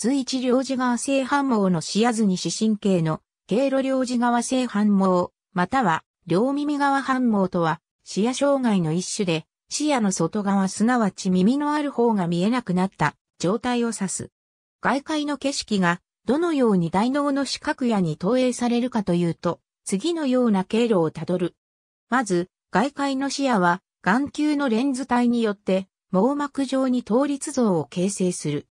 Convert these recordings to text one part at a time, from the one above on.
随一領事側性反毛の視野図に視神経の経路領事側性反毛、または両耳側反毛とは視野障害の一種で視野の外側すなわち耳のある方が見えなくなった状態を指す。外界の景色がどのように大脳の視覚野に投影されるかというと、次のような経路をたどる。まず、外界の視野は眼球のレンズ体によって網膜上に倒立像を形成する。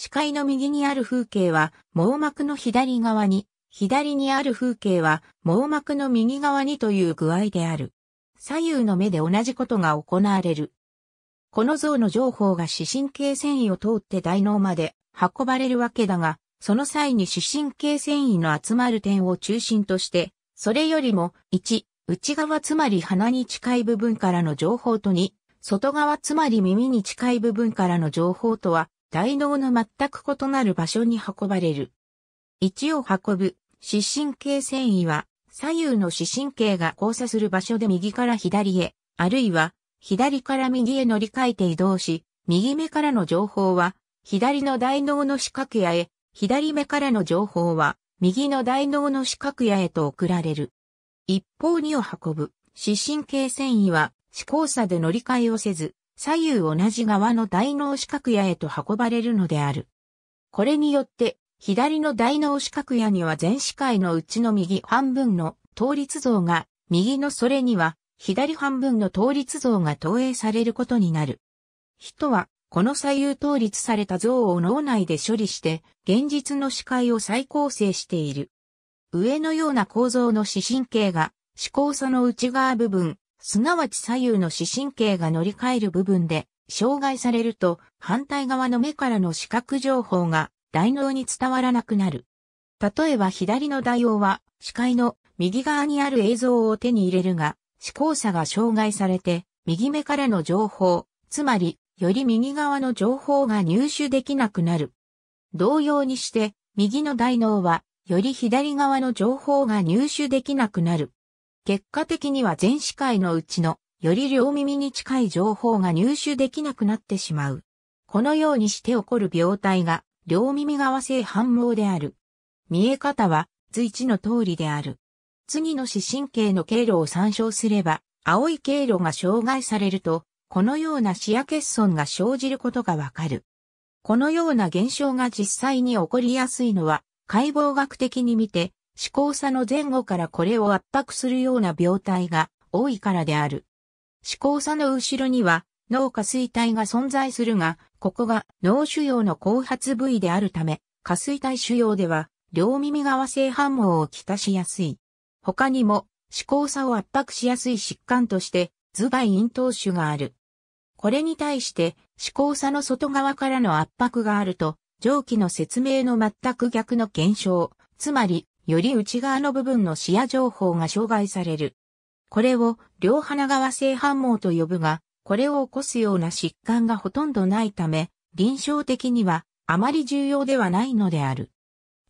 視界の右にある風景は網膜の左側に、左にある風景は網膜の右側にという具合である。左右の目で同じことが行われる。この像の情報が視神経繊維を通って大脳まで運ばれるわけだが、その際に視神経繊維の集まる点を中心として、それよりも1、内側つまり鼻に近い部分からの情報と2、外側つまり耳に近い部分からの情報とは大脳の全く異なる場所に運ばれる。1を運ぶ、視神経繊維は、左右の視神経が交差する場所で右から左へ、あるいは、左から右へ乗り換えて移動し、右目からの情報は、左の大脳の視覚野へ、左目からの情報は、右の大脳の視覚野へと送られる。一方2を運ぶ、視神経繊維は、視交差で乗り換えをせず、左右同じ側の大脳四角野へと運ばれるのである。これによって、左の大脳四角野には全視界のうちの右半分の倒立像が、右のそれには左半分の倒立像が投影されることになる。人は、この左右倒立された像を脳内で処理して、現実の視界を再構成している。上のような構造の視神経が、視考差の内側部分、すなわち左右の視神経が乗り換える部分で、障害されると反対側の目からの視覚情報が大脳に伝わらなくなる。例えば左の大王は視界の右側にある映像を手に入れるが、視交差が障害されて右目からの情報、つまりより右側の情報が入手できなくなる。同様にして右の大脳はより左側の情報が入手できなくなる。結果的には全視界のうちのより両耳に近い情報が入手できなくなってしまう。このようにして起こる病態が両耳側性反毛である。見え方は随一の通りである。次の視神経の経路を参照すれば、青い経路が障害されると、このような視野欠損が生じることがわかる。このような現象が実際に起こりやすいのは、解剖学的に見て、思考差の前後からこれを圧迫するような病態が多いからである。思考差の後ろには脳下垂体が存在するが、ここが脳腫瘍の後発部位であるため、下垂体腫瘍では両耳側性反応をきたしやすい。他にも思考差を圧迫しやすい疾患として頭蓋咽頭腫がある。これに対して思考差の外側からの圧迫があると、上記の説明の全く逆の現象、つまりより内側の部分の視野情報が障害される。これを両鼻側性反応と呼ぶが、これを起こすような疾患がほとんどないため、臨床的にはあまり重要ではないのである。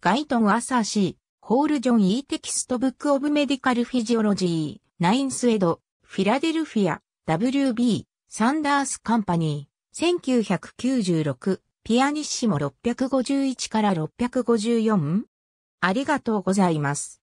ガイトン・アサーシー、ホール・ジョン・イー・テキスト・ブック・オブ・メディカル・フィジオロジー、ナインスエド、フィラデルフィア、WB、サンダース・カンパニー、1996、ピアニッシモ651から654ありがとうございます。